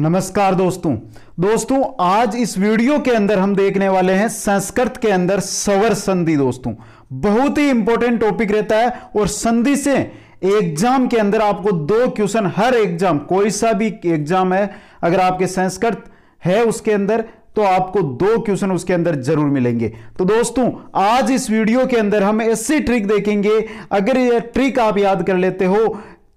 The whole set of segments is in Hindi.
नमस्कार दोस्तों दोस्तों आज इस वीडियो के अंदर हम देखने वाले हैं संस्कृत के अंदर सवर संधि दोस्तों बहुत ही इंपॉर्टेंट टॉपिक रहता है और संधि से एग्जाम के अंदर आपको दो क्वेश्चन हर एग्जाम कोई सा भी एग्जाम है अगर आपके संस्कृत है उसके अंदर तो आपको दो क्वेश्चन उसके अंदर जरूर मिलेंगे तो दोस्तों आज इस वीडियो के अंदर हम ऐसी ट्रिक देखेंगे अगर यह ट्रिक आप याद कर लेते हो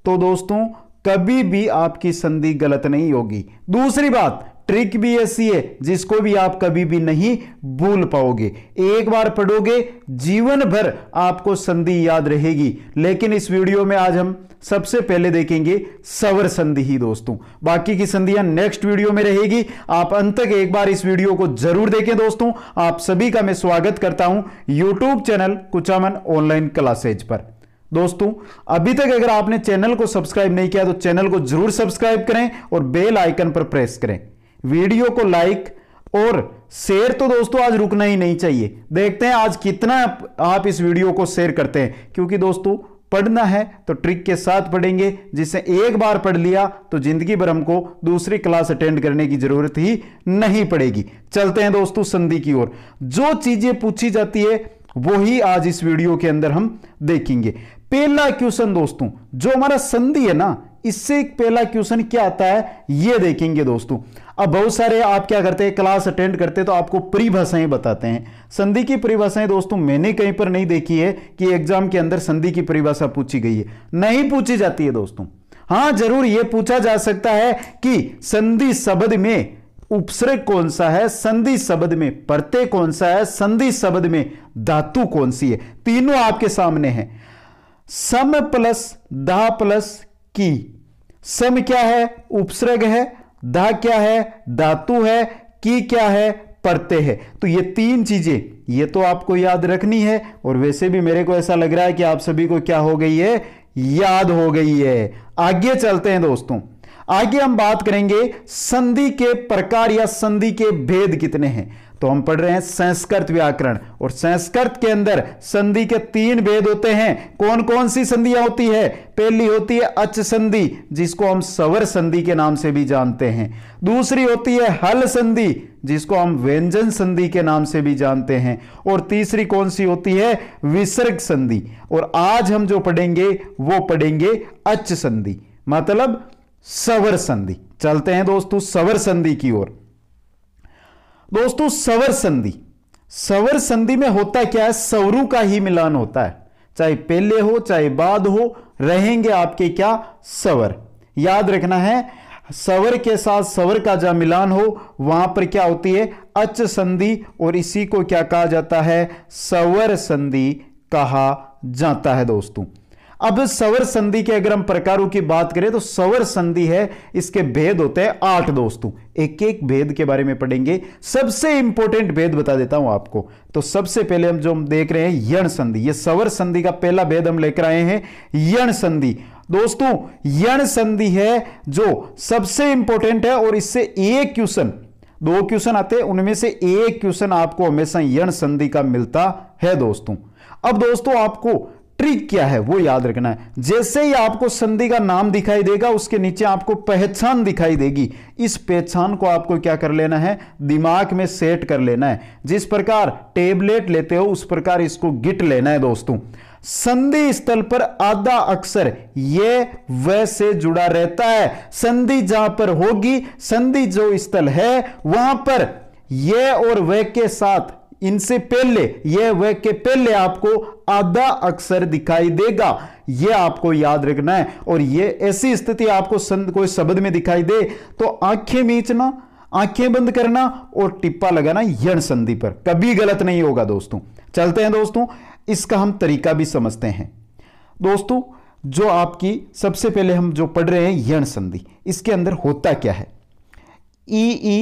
तो दोस्तों कभी भी आपकी संधि गलत नहीं होगी दूसरी बात ट्रिक भी ऐसी है जिसको भी आप कभी भी नहीं भूल पाओगे एक बार पढ़ोगे जीवन भर आपको संधि याद रहेगी लेकिन इस वीडियो में आज हम सबसे पहले देखेंगे सवर संधि ही दोस्तों बाकी की संधियां नेक्स्ट वीडियो में रहेगी आप अंत तक एक बार इस वीडियो को जरूर देखें दोस्तों आप सभी का मैं स्वागत करता हूं YouTube channel Kuchaman online classes पर दोस्तों अभी तक अगर आपने चैनल को सब्सक्राइब नहीं किया तो चैनल को जरूर सब्सक्राइब करें और बेल आइकन पर प्रेस करें वीडियो को लाइक और शेयर तो दोस्तों आज रुकना ही नहीं चाहिए देखते हैं आज कितना आप इस वीडियो को शेयर करते हैं क्योंकि दोस्तों पढ़ना है तो ट्रिक के साथ पढ़ेंगे जिसे एक बार पढ़ लिया तो जिंदगी भर हमको दूसरी क्लास अटेंड करने की जरूरत ही नहीं पड़ेगी चलते हैं दोस्तों संधि की ओर जो चीजें पूछी जाती है वही आज इस वीडियो के अंदर हम देखेंगे पहला क्वेश्चन दोस्तों जो हमारा संधि है ना इससे एक पहला क्वेश्चन क्या आता है ये देखेंगे दोस्तों अब बहुत सारे आप क्या करते हैं क्लास अटेंड करते हैं तो आपको परिभाषाएं बताते हैं संधि की परिभाषाएं दोस्तों मैंने कहीं पर नहीं देखी है कि एग्जाम के अंदर संधि की परिभाषा पूछी गई है नहीं पूछी जाती है दोस्तों हां जरूर यह पूछा जा सकता है कि संधि शब्द में उपसर्ग कौन सा है संधि शब्द में प्रत्यय कौन सा है संधि शब्द में धातु कौन सी है तीनों आपके सामने है सम प्लस दह प्लस की सम क्या है उपसर्ग है दा क्या है धातु है की क्या है पढ़ते हैं तो ये तीन चीजें ये तो आपको याद रखनी है और वैसे भी मेरे को ऐसा लग रहा है कि आप सभी को क्या हो गई है याद हो गई है आगे चलते हैं दोस्तों आगे हम बात करेंगे संधि के प्रकार या संधि के भेद कितने हैं तो हम पढ़ रहे हैं संस्कृत व्याकरण और संस्कृत के अंदर संधि के तीन भेद होते हैं कौन कौन सी संधियां होती है पहली होती है अच संधि जिसको हम सवर संधि के नाम से भी जानते हैं दूसरी होती है हल संधि जिसको हम व्यंजन संधि के नाम से भी जानते हैं और तीसरी कौन सी होती है विसर्ग संधि और आज हम जो पढ़ेंगे वो पढ़ेंगे अच संधि मतलब सवर संधि चलते हैं दोस्तों सवर संधि की ओर दोस्तों सवर संधि सवर संधि में होता क्या है सवरू का ही मिलान होता है चाहे पहले हो चाहे बाद हो रहेंगे आपके क्या सवर याद रखना है सवर के साथ सवर का जहां मिलान हो वहां पर क्या होती है अच संधि और इसी को क्या कहा जाता है सवर संधि कहा जाता है दोस्तों अब सवर संधि के अगर हम प्रकारों की बात करें तो सवर संधि है इसके भेद होते हैं आठ दोस्तों एक एक भेद के बारे में पढ़ेंगे सबसे इंपॉर्टेंट भेद बता देता हूं आपको तो सबसे पहले हम जो हम देख रहे हैं यण संधि ये सवर संधि का पहला भेद हम लेकर आए हैं यण संधि दोस्तों यण संधि है जो सबसे इंपॉर्टेंट है और इससे एक क्वेश्चन दो क्वेश्चन आते हैं उनमें से एक क्वेश्चन आपको हमेशा यण संधि का मिलता है दोस्तों अब दोस्तों आपको ट्रिक क्या है वो याद रखना है जैसे ही आपको संधि का नाम दिखाई देगा उसके नीचे आपको पहचान दिखाई देगी इस पहचान को आपको क्या कर लेना है दिमाग में सेट कर लेना है जिस प्रकार टेबलेट लेते हो उस प्रकार इसको गिट लेना है दोस्तों संधि स्थल पर आधा अक्षर ये व से जुड़ा रहता है संधि जहां पर होगी संधि जो स्थल है वहां पर यह और वह के साथ इनसे पहले यह वह के पहले आपको आधा अक्षर दिखाई देगा यह आपको याद रखना है और यह ऐसी स्थिति आपको संद कोई शब्द में दिखाई दे तो आंखें मीचना आंखें बंद करना और टिप्पा लगाना यण संधि पर कभी गलत नहीं होगा दोस्तों चलते हैं दोस्तों इसका हम तरीका भी समझते हैं दोस्तों जो आपकी सबसे पहले हम जो पढ़ रहे हैं यण संधि इसके अंदर होता क्या है ई ई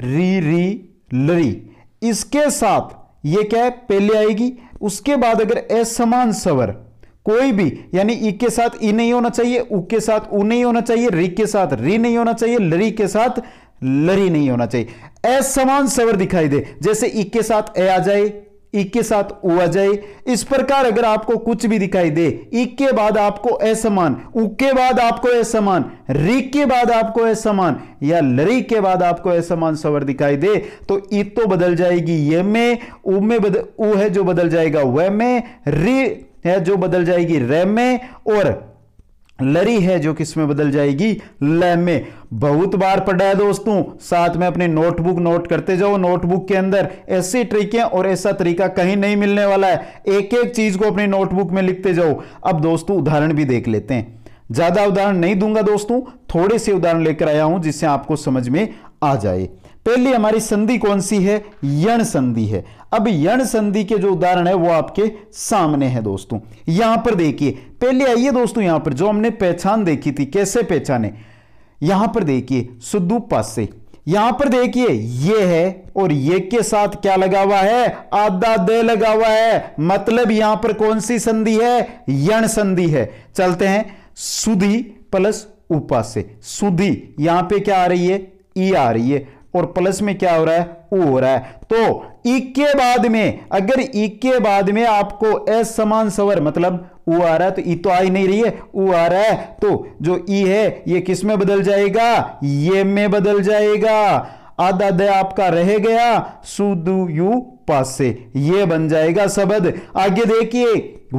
री री लरी इसके साथ ये क्या है पहले आएगी उसके बाद अगर असमान सवर कोई भी यानी ई के साथ ई नहीं होना चाहिए उ के साथ उ नहीं होना चाहिए री के साथ री नहीं होना चाहिए लरी के साथ लरी नहीं होना चाहिए असमान सवर दिखाई दे जैसे ई के साथ ए आ जाए ई के साथ ओ आ जाए इस प्रकार अगर आपको कुछ भी दिखाई दे ई के बाद आपको असमान उक के बाद आपको असमान रिक के बाद आपको असमान या लरी के बाद आपको असमान सवर दिखाई दे तो ई तो बदल जाएगी ये में उ में बदल उ है जो बदल जाएगा वह में री है जो बदल जाएगी रे में और लरी है जो किस में बदल जाएगी ल में बहुत बार पढ़ा है दोस्तों साथ में अपने नोटबुक नोट करते जाओ नोटबुक के अंदर ऐसी ट्रिकें और ऐसा तरीका कहीं नहीं मिलने वाला है एक एक चीज को अपने नोटबुक में लिखते जाओ अब दोस्तों उदाहरण भी देख लेते हैं ज्यादा उदाहरण नहीं दूंगा दोस्तों थोड़े से उदाहरण लेकर आया हूं जिससे आपको समझ में आ जाए पहली हमारी संधि कौन सी है यण संधि है अब यण संधि के जो उदाहरण है वो आपके सामने है दोस्तों यहां पर देखिए पहले आइए दोस्तों यहां पर जो हमने पहचान देखी थी कैसे पहचाने यहां पर देखिए सुदुपास से यहां पर देखिए ये है और ये के साथ क्या लगा हुआ है आधा दे लगा हुआ है मतलब यहां पर कौन सी संधि है यण संधि है चलते हैं सुधी प्लस उपा से यहां पे क्या आ रही है ई आ रही है और प्लस में क्या हो रहा है ओ हो रहा है तो इक के बाद में अगर इक के बाद में आपको एस समान सवर मतलब ऊ आ रहा है तो ई तो आ ही नहीं रही है ऊ आ रहा है तो जो ई है ये किस में बदल जाएगा ये में बदल जाएगा आधा दया आपका रह गया सुदु यू पास से ये बन जाएगा शब्द आगे देखिए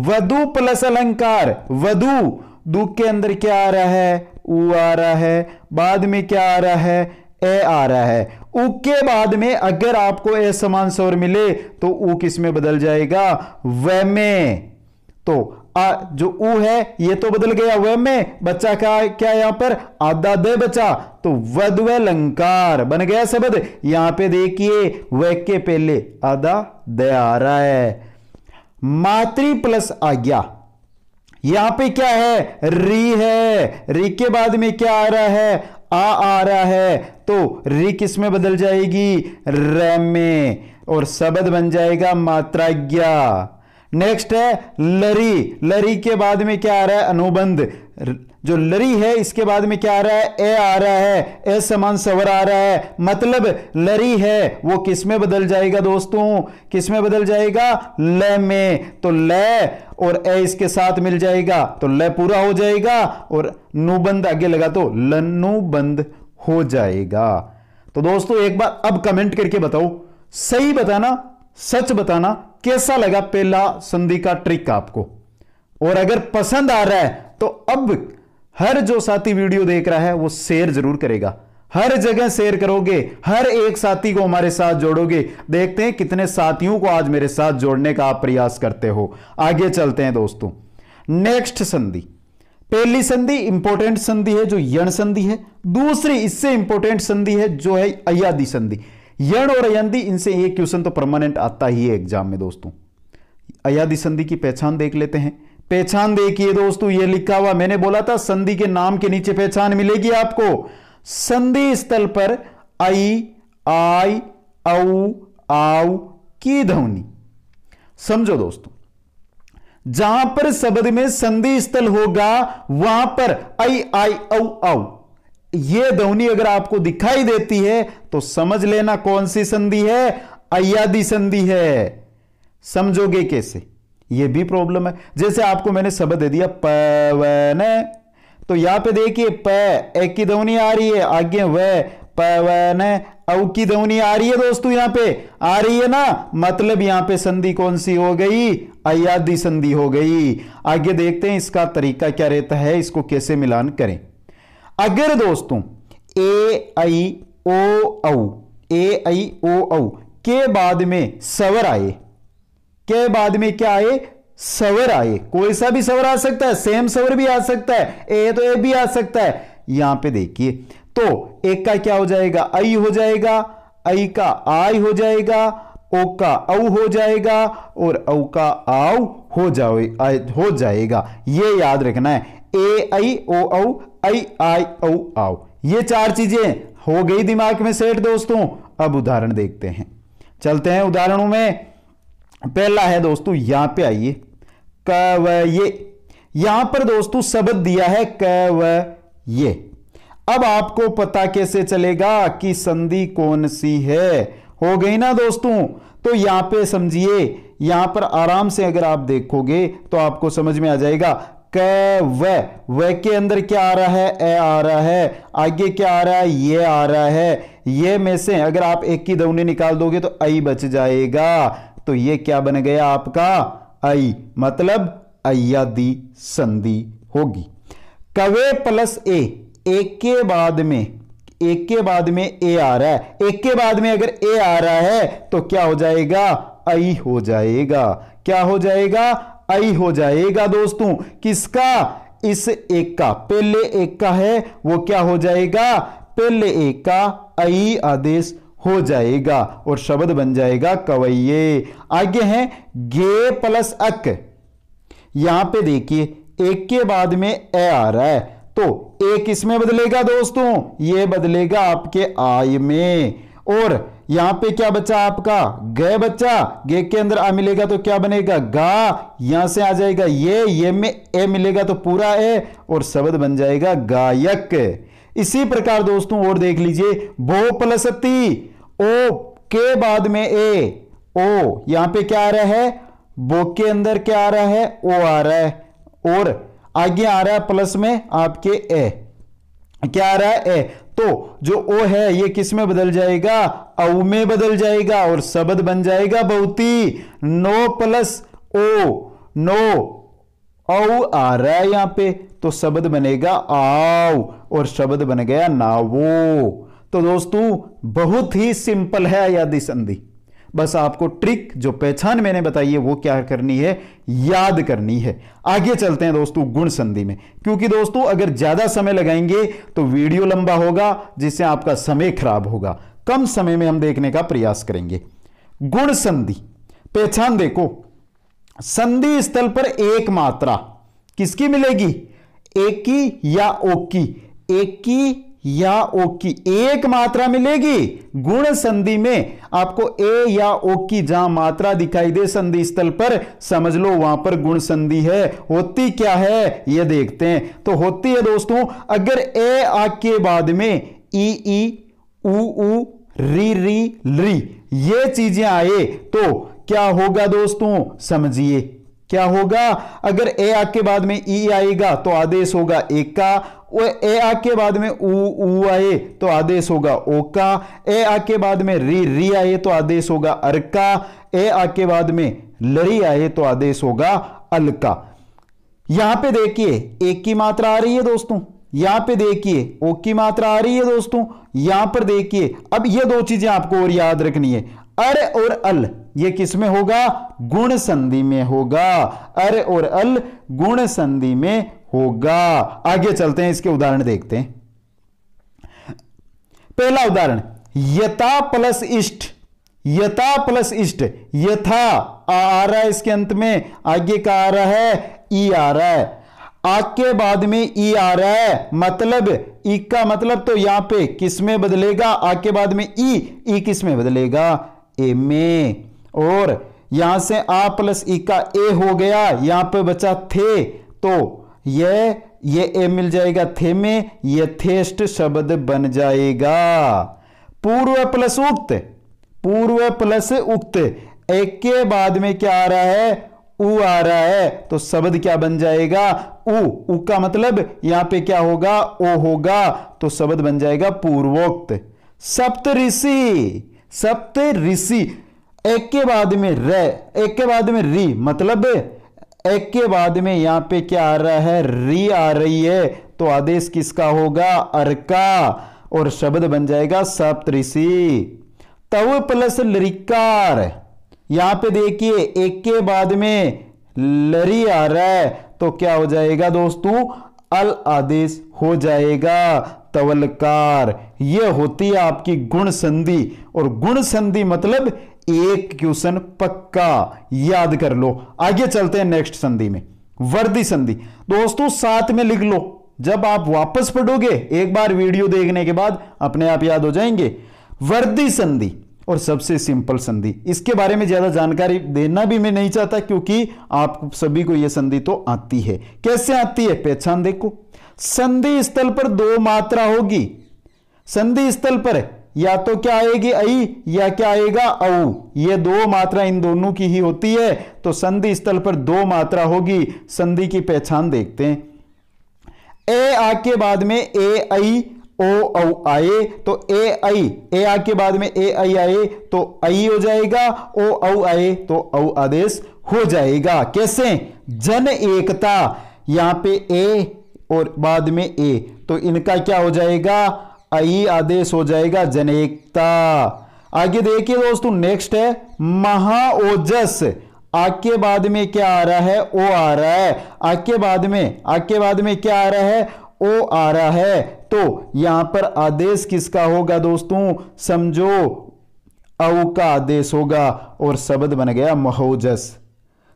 वधु प्लस अलंकार वधु दुख के अंदर क्या आ रहा है ऊ आ रहा है बाद में क्या आ रहा है ए आ रहा है ऊ के बाद में अगर आपको ए समान स्वर मिले तो ऊ किस में बदल जाएगा व में तो आ, जो ऊ है ये तो बदल गया व में बच्चा क्या क्या यहां पर आधा दे बचा तो वद व लंकार बन गया शब्द यहां पे देखिए व के पहले आधा दे आ रहा है मातृ प्लस आज्ञा यहां पे क्या है री है री के बाद में क्या आ रहा है आ आ रहा है तो री किस में बदल जाएगी रैम में और शब्द बन जाएगा मात्राज्ञा नेक्स्ट है लरी लरी के बाद में क्या आ रहा है अनुबंध जो लरी है इसके बाद में क्या आ रहा है ए आ रहा है ए समान सवर आ रहा है मतलब लरी है वो किस में बदल जाएगा दोस्तों किस में बदल जाएगा ल में तो ल और ए इसके साथ मिल जाएगा तो ल पूरा हो जाएगा और नुबंद आगे लगा तो लनुबंद हो जाएगा तो दोस्तों एक बार अब कमेंट करके बताओ सही बताना सच बताना कैसा लगा पहला संधि का ट्रिक आपको और अगर पसंद आ रहा है तो अब हर जो साथी वीडियो देख रहा है वो शेयर जरूर करेगा हर जगह शेयर करोगे हर एक साथी को हमारे साथ जोड़ोगे देखते हैं कितने साथियों को आज मेरे साथ जोड़ने का आप प्रयास करते हो आगे चलते हैं दोस्तों नेक्स्ट संधि पहली संधि इंपॉर्टेंट संधि है जो यण संधि है दूसरी इससे इंपॉर्टेंट संधि है जो है अयादि संधि यण और अयादि इनसे एक क्वेश्चन तो परमानेंट आता ही है एग्जाम में दोस्तों अयादि संधि की पहचान देख लेते हैं पहचान देखिए दोस्तों ये लिखा हुआ मैंने बोला था संधि के नाम के नीचे पहचान मिलेगी आपको संधि स्थल पर आई आई औ आउ की ध्वनि समझो दोस्तों जहां पर शब्द में संधि स्थल होगा वहां पर आई आई औ औ ये ध्वनि अगर आपको दिखाई देती है तो समझ लेना कौन सी संधि है अयादि संधि है समझोगे कैसे ये भी प्रॉब्लम है जैसे आपको मैंने शब्द दे दिया पवन तो यहां पे देखिए प एक की ध्वनि आ रही है आगे व पवन औ की ध्वनि आ रही है दोस्तों यहां पे आ रही है ना मतलब यहां पे संधि कौन सी हो गई अयादी संधि हो गई आगे देखते हैं इसका तरीका क्या रहता है इसको कैसे मिलान करें अगर दोस्तों ए आई ओ औ ए आई ओ औ के बाद में सवर आए के बाद में क्या आए सवर आए कोई सा भी सवर आ सकता है सेम सवर भी आ सकता है ए तो ए भी आ सकता है यहां पे देखिए तो एक का क्या हो जाएगा आई हो जाएगा आई का आई हो जाएगा ओ का औ हो जाएगा और औ का आउ हो जाए हो जाएगा ये याद रखना है ए आई ओ औ आई आई औ आओ ये चार चीजें हो गई दिमाग में सेट दोस्तों अब उदाहरण देखते हैं चलते हैं उदाहरणों में पहला है दोस्तों यहां पे आइए ये यहां पर दोस्तों शब्द दिया है ये अब आपको पता कैसे चलेगा कि संधि कौन सी है हो गई ना दोस्तों तो यहां पे समझिए यहां पर आराम से अगर आप देखोगे तो आपको समझ में आ जाएगा क व व के अंदर क्या आ रहा है ए आ रहा है आगे क्या आ रहा है ये आ रहा है ये में से अगर आप एक की दौनी निकाल दोगे तो आई बच जाएगा तो ये क्या बन गया आपका आई मतलब अय्यादि संधि होगी कवे प्लस ए एक के बाद में एक के बाद में ए आ रहा है एक के बाद में अगर ए आ रहा है तो क्या हो जाएगा आई हो जाएगा क्या हो जाएगा आई हो जाएगा दोस्तों किसका इस एक का पहले एक का है वो क्या हो जाएगा पहले एक का आई आदेश हो जाएगा और शब्द बन जाएगा कवैये आगे है गे प्लस अक यहां पे देखिए एक के बाद में ए आ रहा है तो ए किसमें बदलेगा दोस्तों ये बदलेगा आपके आय में और यहां पे क्या बचा आपका गे बच्चा गे के अंदर आ मिलेगा तो क्या बनेगा गा यहां से आ जाएगा ये ये में ए मिलेगा तो पूरा ए और शब्द बन जाएगा गायक इसी प्रकार दोस्तों और देख लीजिए भो प्लस ती ओ के बाद में ए ओ यहां पे क्या आ रहा है बो के अंदर क्या आ रहा है ओ आ रहा है और आगे आ रहा है प्लस में आपके ए क्या आ रहा है ए तो जो ओ है ये किस में बदल जाएगा औ में बदल जाएगा और शब्द बन जाएगा बहुती नो प्लस ओ नो औ आ रहा है यहां पे तो शब्द बनेगा आओ और शब्द बन गया नावो तो दोस्तों बहुत ही सिंपल है यादि संधि बस आपको ट्रिक जो पहचान मैंने बताई है वो क्या करनी है याद करनी है आगे चलते हैं दोस्तों गुण संधि में क्योंकि दोस्तों अगर ज्यादा समय लगाएंगे तो वीडियो लंबा होगा जिससे आपका समय खराब होगा कम समय में हम देखने का प्रयास करेंगे गुण संधि पहचान देखो संधि स्थल पर एक मात्रा किसकी मिलेगी एक की या ओक की एक की या ओ की एक मात्रा मिलेगी गुण संधि में आपको ए या ओ की जहां मात्रा दिखाई दे संधि स्थल पर समझ लो वहां पर गुण संधि है होती क्या है यह देखते हैं तो होती है दोस्तों अगर ए आ के बाद में ई ई ऊ री री री ये चीजें आए तो क्या होगा दोस्तों समझिए क्या होगा अगर ए आके बाद में ई आएगा तो आदेश होगा एक का वो ए आ के बाद में ऊ आए तो आदेश होगा ओ का ए आ के बाद में री री आए तो आदेश होगा अर का ए आ के बाद में लरी आए तो आदेश होगा अल का यहां पे देखिए एक की मात्रा आ रही है दोस्तों यहां पे देखिए ओ की मात्रा आ रही है दोस्तों यहां पर देखिए अब ये दो चीजें आपको और याद रखनी है अर और अल ये किसमें होगा गुण संधि में होगा अर और अल गुण संधि में होगा आगे चलते हैं इसके उदाहरण देखते हैं पहला उदाहरण यथा प्लस इष्ट यथा प्लस इष्ट यथा आ, रहा है इसके अंत में आगे का आ रहा है ई आ रहा है आग के बाद में ई आ रहा है मतलब ई का मतलब तो यहां पे किस में बदलेगा आग के बाद में ई ई किस में बदलेगा ए में और यहां से आ प्लस ई का ए हो गया यहां पे बचा थे तो ये ये ए मिल जाएगा थे में यथेष्ट शब्द बन जाएगा पूर्व प्लस उक्त पूर्व प्लस उक्त एक के बाद में क्या आ रहा है उ आ रहा है तो शब्द क्या बन जाएगा उ उ का मतलब यहां पे क्या होगा ओ होगा तो शब्द बन जाएगा पूर्वोक्त सप्त ऋषि सप्त ऋषि एक के बाद में र एक के बाद में री मतलब एक के बाद में यहां पे क्या आ रहा है री आ रही है तो आदेश किसका होगा अर का और शब्द बन जाएगा सप्तऋषि तव प्लस लरिकार यहां पे देखिए एक के बाद में लरी आ रहा है तो क्या हो जाएगा दोस्तों अल आदेश हो जाएगा तवलकार यह होती है आपकी गुण संधि और गुण संधि मतलब एक क्वेश्चन पक्का याद कर लो आगे चलते हैं नेक्स्ट संधि में वर्दी संधि दोस्तों साथ में लिख लो जब आप वापस पढ़ोगे एक बार वीडियो देखने के बाद अपने आप याद हो जाएंगे वर्दी संधि और सबसे सिंपल संधि इसके बारे में ज्यादा जानकारी देना भी मैं नहीं चाहता क्योंकि आप सभी को यह संधि तो आती है कैसे आती है पहचान देखो संधि स्थल पर दो मात्रा होगी संधि स्थल पर या तो क्या आएगी आई या क्या आएगा औ ये दो मात्रा इन दोनों की ही होती है तो संधि स्थल पर दो मात्रा होगी संधि की पहचान देखते हैं ए आ के बाद में ए आई ओ औ आए तो ए आई ए आ के बाद में ए आई आए तो आई हो जाएगा ओ औ आए तो औ आदेश हो जाएगा कैसे जन एकता यहां पे ए और बाद में ए तो इनका क्या हो जाएगा आई आदेश हो जाएगा जनेकता आगे देखिए दोस्तों नेक्स्ट है महाओजस आके बाद में क्या आ रहा है ओ आ रहा है आके बाद में आके बाद में क्या आ रहा है ओ आ रहा है तो यहां पर आदेश किसका होगा दोस्तों समझो औ का आदेश होगा और शब्द बन गया महोजस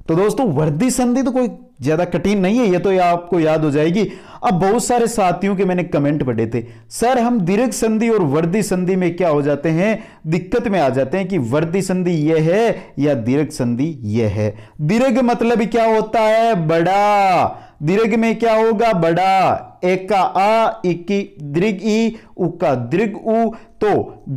तो दोस्तों वर्दी संधि तो कोई ज़्यादा कठिन नहीं है ये तो या आपको याद हो जाएगी अब बहुत सारे साथियों के मैंने कमेंट पढ़े थे सर हम दीर्घ संधि और वर्दी संधि में क्या हो जाते हैं दिक्कत में आ जाते हैं कि वर्दी संधि यह है या दीर्घ संधि यह है दीर्घ मतलब क्या होता है बड़ा दीर्घ में क्या होगा बड़ा एक का आ इक्की दीर्घ ई का दीर्घ उ तो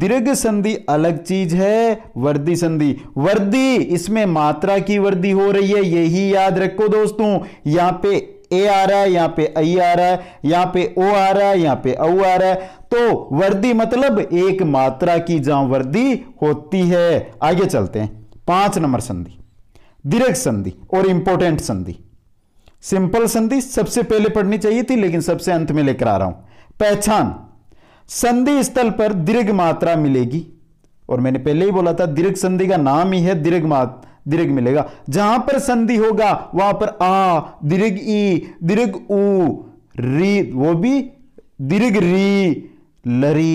दीर्घ संधि अलग चीज है वर्दी संधि वर्दी इसमें मात्रा की वर्दी हो रही है यही याद रखो दोस्तों यहां पे ए आ रहा है यहां पे आई आ रहा है यहां पे ओ आ रहा है यहां पे औ आ रहा है तो वर्दी मतलब एक मात्रा की जहां वर्दी होती है आगे चलते हैं पांच नंबर संधि दीर्घ संधि और इंपोर्टेंट संधि सिंपल संधि सबसे पहले पढ़नी चाहिए थी लेकिन सबसे अंत में लेकर आ रहा हूं पहचान संधि स्थल पर दीर्घ मात्रा मिलेगी और मैंने पहले ही बोला था दीर्घ संधि का नाम ही है दीर्घ दीर्घ मिलेगा जहां पर संधि होगा वहां पर आ दीर्घ ई दीर्घ ऊ री वो भी दीर्घ री लरी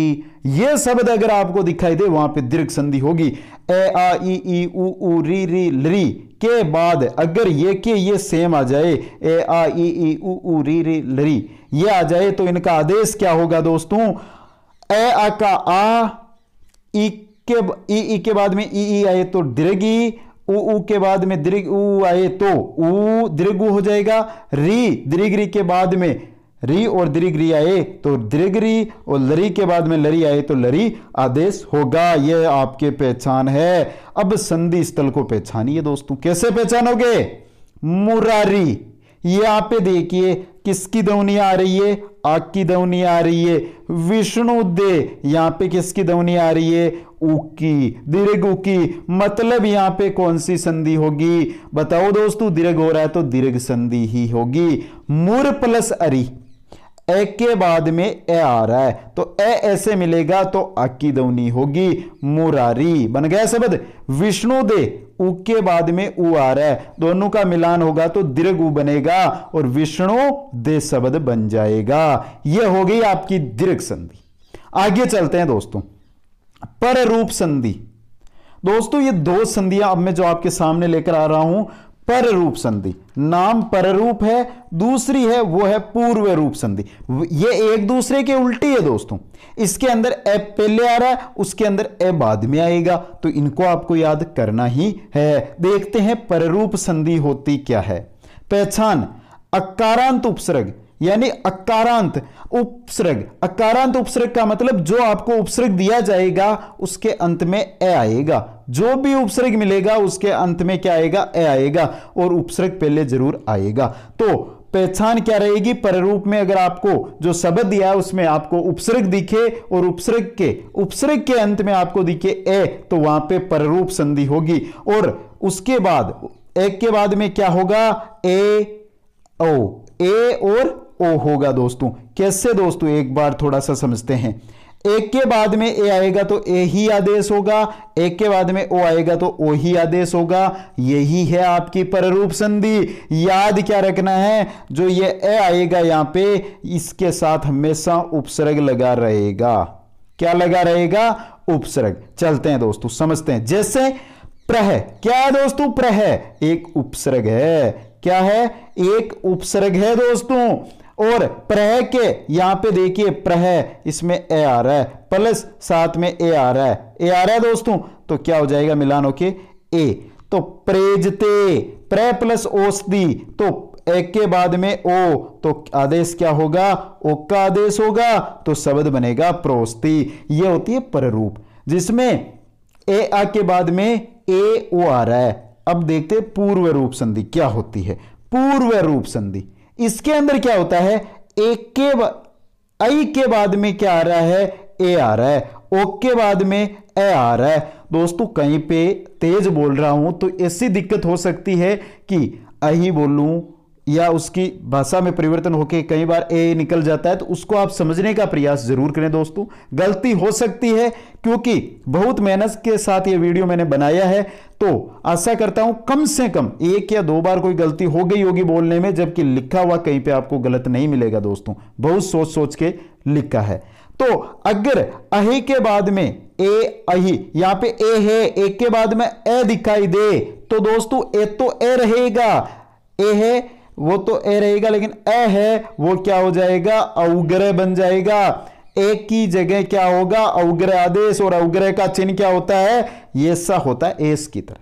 ये शब्द तो अगर आपको दिखाई दे वहां पे दीर्घ संधि होगी ए आ ई ई उ उ री री लरी के बाद अगर ये के ये सेम आ जाए ए आ ई ई उ उ री री लरी ये आ जाए तो इनका आदेश क्या होगा दोस्तों ए आ का आ ई के ई ई के बाद में ई ई आए तो दीर्घी उ उ के बाद में दीर्घ उ आए तो उ दीर्घ हो जाएगा री दीर्घ री के बाद में री और दीर्घ री आए तो दीर्घ री और लरी के बाद में लरी आए तो लरी आदेश होगा यह आपके पहचान है अब संधि स्थल को पहचानिए दोस्तों कैसे पहचानोगे मुरारी ये आप देखिए किसकी दौनी आ रही है आग की दौनी आ रही है विष्णु दे यहां पे किसकी दौनी आ रही है उकी दीर्घ उकी मतलब यहां पे कौन सी संधि होगी बताओ दोस्तों दीर्घ हो रहा है तो दीर्घ संधि ही होगी मुर प्लस अरी ए के बाद में ए आ रहा है तो ए ऐसे मिलेगा तो अक्की दौनी होगी मुरारी बन गया शब्द विष्णु दे उ के बाद में उ आ रहा है दोनों का मिलान होगा तो दीर्घ उ बनेगा और विष्णु दे शब्द बन जाएगा यह हो गई आपकी दीर्घ संधि आगे चलते हैं दोस्तों पर रूप संधि दोस्तों ये दो संधियां अब मैं जो आपके सामने लेकर आ रहा हूं पर रूप संधि नाम पररूप है दूसरी है वो है पूर्व रूप संधि ये एक दूसरे के उल्टी है दोस्तों इसके अंदर ए पहले आ रहा है उसके अंदर ए बाद में आएगा तो इनको आपको याद करना ही है देखते हैं पररूप संधि होती क्या है पहचान अकारांत उपसर्ग यानी अकारांत उपसर्ग अकारांत उपसर्ग का मतलब जो आपको उपसर्ग दिया जाएगा उसके अंत में ए आएगा जो भी उपसर्ग मिलेगा उसके अंत में क्या आएगा ए आएगा और उपसर्ग पहले जरूर आएगा तो पहचान क्या रहेगी प्रारूप में अगर आपको जो शब्द दिया है उसमें आपको उपसर्ग दिखे और उपसर्ग के उपसर्ग के अंत में आपको दिखे ए तो वहां पे प्रारूप संधि होगी और उसके बाद एक के बाद में क्या होगा ए ओ ए और ओ होगा दोस्तों कैसे दोस्तों एक बार थोड़ा सा समझते हैं एक के बाद में ए आएगा तो ए ही आदेश होगा एक के बाद में ओ आएगा तो ओ ही आदेश होगा यही है आपकी पररूप संधि याद क्या रखना है जो ये ए आएगा यहां पे इसके साथ हमेशा उपसर्ग लगा रहेगा क्या लगा रहेगा उपसर्ग चलते हैं दोस्तों समझते हैं जैसे प्रह क्या है दोस्तों प्रह एक उपसर्ग है क्या है एक उपसर्ग है दोस्तों और प्रह के यहां पे देखिए प्रह इसमें ए आ रहा है प्लस साथ में ए आ रहा है ए आ रहा है दोस्तों तो क्या हो जाएगा मिलान ओके ए तो प्रेजते प्रे प्लस औषधि तो एक के बाद में ओ तो आदेश क्या होगा ओ का आदेश होगा तो शब्द बनेगा प्रोस्ति यह होती है प्ररूप जिसमें ए आ के बाद में ए ओ आ रहा है अब देखते पूर्व रूप संधि क्या होती है पूर्व रूप संधि इसके अंदर क्या होता है एक के आई के बाद में क्या आ रहा है ए आ रहा है ओ के बाद में ए आ रहा है दोस्तों कहीं पे तेज बोल रहा हूं तो ऐसी दिक्कत हो सकती है कि अही बोलूं या उसकी भाषा में परिवर्तन होके कई बार ए निकल जाता है तो उसको आप समझने का प्रयास जरूर करें दोस्तों गलती हो सकती है क्योंकि बहुत मेहनत के साथ ये वीडियो मैंने बनाया है तो आशा करता हूं कम से कम एक या दो बार कोई गलती हो गई होगी बोलने में जबकि लिखा हुआ कहीं पे आपको गलत नहीं मिलेगा दोस्तों बहुत सोच सोच के लिखा है तो अगर अही के बाद में ए अही यहां पे ए है ए के बाद में ए दिखाई दे तो दोस्तों ए तो ए रहेगा ए है वो तो ए रहेगा लेकिन ए है वो क्या हो जाएगा अवग्रह बन जाएगा एक की जगह क्या होगा अवग्रह आदेश और अवग्रह का चिन्ह क्या होता है ये सा होता है एस की तरह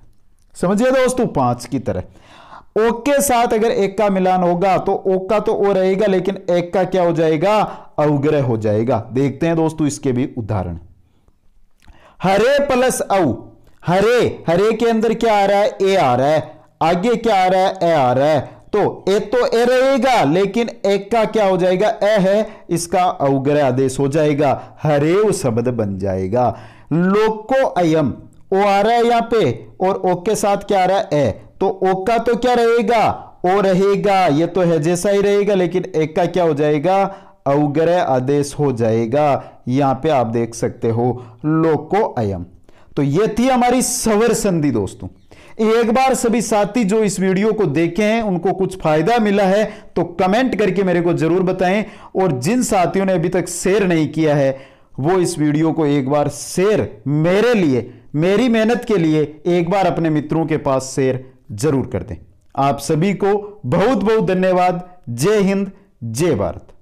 समझिए दोस्तों पांच की तरह ओ के साथ अगर एक का मिलान होगा तो ओक का तो ओ रहेगा लेकिन एक का क्या हो जाएगा अवग्रह हो जाएगा देखते हैं दोस्तों इसके भी उदाहरण हरे प्लस औ हरे हरे के अंदर क्या आ रहा है ए आ रहा है आगे क्या आ रहा है ए आ रहा है तो ए तो ए रहेगा लेकिन एक का क्या हो जाएगा ए है इसका अवग्रह आदेश हो जाएगा हरेव शब्द बन जाएगा लोको अयम ओ आ रहा है यहां पे और ओ के साथ क्या आ रहा है ए तो ओ का तो क्या रहेगा ओ रहेगा ये तो है जैसा ही रहेगा लेकिन एक का क्या हो जाएगा अवग्रह आदेश हो जाएगा यहां पे आप देख सकते हो लोको अयम तो ये थी हमारी सवर संधि दोस्तों एक बार सभी साथी जो इस वीडियो को देखे हैं उनको कुछ फायदा मिला है तो कमेंट करके मेरे को जरूर बताएं और जिन साथियों ने अभी तक शेयर नहीं किया है वो इस वीडियो को एक बार शेयर मेरे लिए मेरी मेहनत के लिए एक बार अपने मित्रों के पास शेयर जरूर कर दें आप सभी को बहुत बहुत धन्यवाद जय हिंद जय भारत